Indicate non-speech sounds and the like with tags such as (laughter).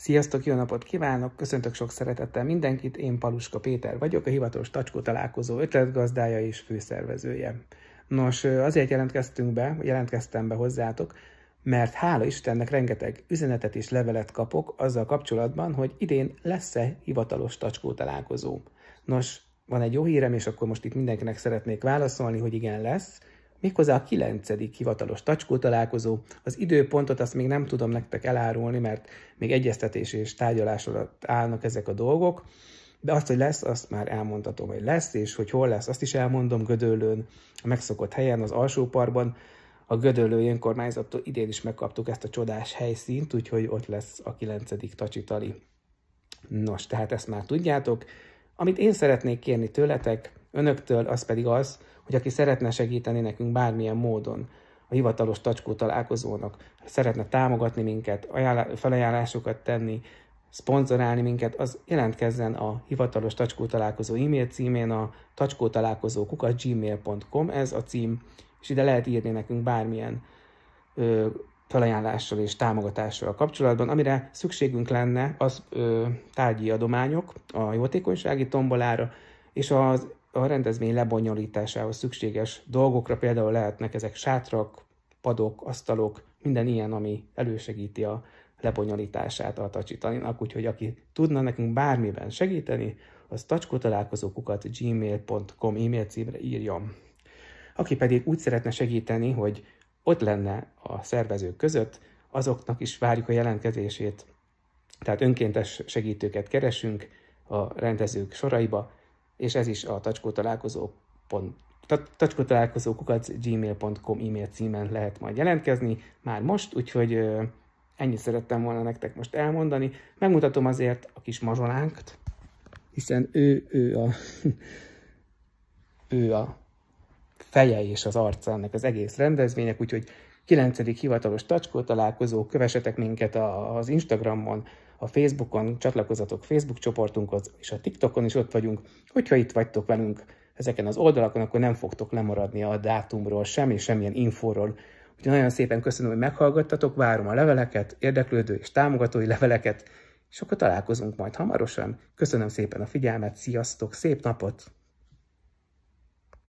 Sziasztok, jó napot kívánok! Köszöntök sok szeretettel mindenkit, én Paluska Péter vagyok, a hivatalos Tacskó találkozó ötletgazdája és főszervezője. Nos, azért jelentkeztünk be, jelentkeztem be hozzátok, mert hála Istennek rengeteg üzenetet és levelet kapok azzal kapcsolatban, hogy idén lesz-e hivatalos Tacskó találkozó. Nos, van egy jó hírem, és akkor most itt mindenkinek szeretnék válaszolni, hogy igen lesz, méghozzá a kilencedik hivatalos tacskó találkozó. Az időpontot azt még nem tudom nektek elárulni, mert még egyeztetés és tárgyalás alatt állnak ezek a dolgok, de azt, hogy lesz, azt már elmondhatom, hogy lesz, és hogy hol lesz, azt is elmondom Gödöllőn, a megszokott helyen, az alsó parkban. A Gödöllői önkormányzattól idén is megkaptuk ezt a csodás helyszínt, úgyhogy ott lesz a kilencedik tacsitali. Nos, tehát ezt már tudjátok, amit én szeretnék kérni tőletek, önöktől, az pedig az, hogy aki szeretne segíteni nekünk bármilyen módon, a hivatalos tacskó találkozónak, szeretne támogatni minket, felajánlásokat tenni, szponzorálni minket, az jelentkezzen a hivatalos tacskó találkozó e-mail címén a tacskótalálkozókukat gmail.com, ez a cím, és ide lehet írni nekünk bármilyen ö, felajánlással és támogatással kapcsolatban, amire szükségünk lenne, az ö, tárgyi adományok, a jótékonysági tombolára, és az, a rendezvény lebonyolításához szükséges dolgokra, például lehetnek ezek sátrak, padok, asztalok, minden ilyen, ami elősegíti a lebonyolítását a tacsitaninak, úgyhogy aki tudna nekünk bármiben segíteni, az tacskotalálkozókukat gmail.com e-mail címre írjon. Aki pedig úgy szeretne segíteni, hogy ott lenne a szervezők között, azoknak is várjuk a jelentkezését. Tehát önkéntes segítőket keresünk a rendezők soraiba, és ez is a tacskótalálkozókukat gmail.com e-mail címen lehet majd jelentkezni már most, úgyhogy ennyit szerettem volna nektek most elmondani. Megmutatom azért a kis mazsolánkt, hiszen ő, ő a, (laughs) ő a feje és az arca ennek az egész rendezvénynek, úgyhogy 9. hivatalos tacskó találkozó, kövessetek minket az Instagramon, a Facebookon, csatlakozatok Facebook csoportunkhoz, és a TikTokon is ott vagyunk. Hogyha itt vagytok velünk ezeken az oldalakon, akkor nem fogtok lemaradni a dátumról sem, és semmilyen infóról. Úgyhogy nagyon szépen köszönöm, hogy meghallgattatok, várom a leveleket, érdeklődő és támogatói leveleket, és akkor találkozunk majd hamarosan. Köszönöm szépen a figyelmet, sziasztok, szép napot!